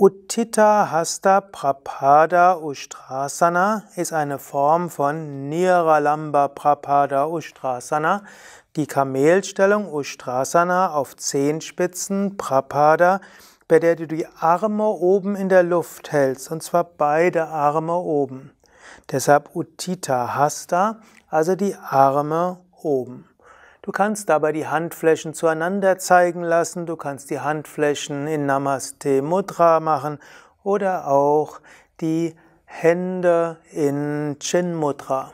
Uttita Hasta Prapada Ustrasana ist eine Form von Niralamba Prapada Ustrasana. Die Kamelstellung Ustrasana auf Zehenspitzen Prapada, bei der du die Arme oben in der Luft hältst, und zwar beide Arme oben. Deshalb Uttita Hasta, also die Arme oben. Du kannst dabei die Handflächen zueinander zeigen lassen, du kannst die Handflächen in Namaste Mudra machen oder auch die Hände in Chin Mudra.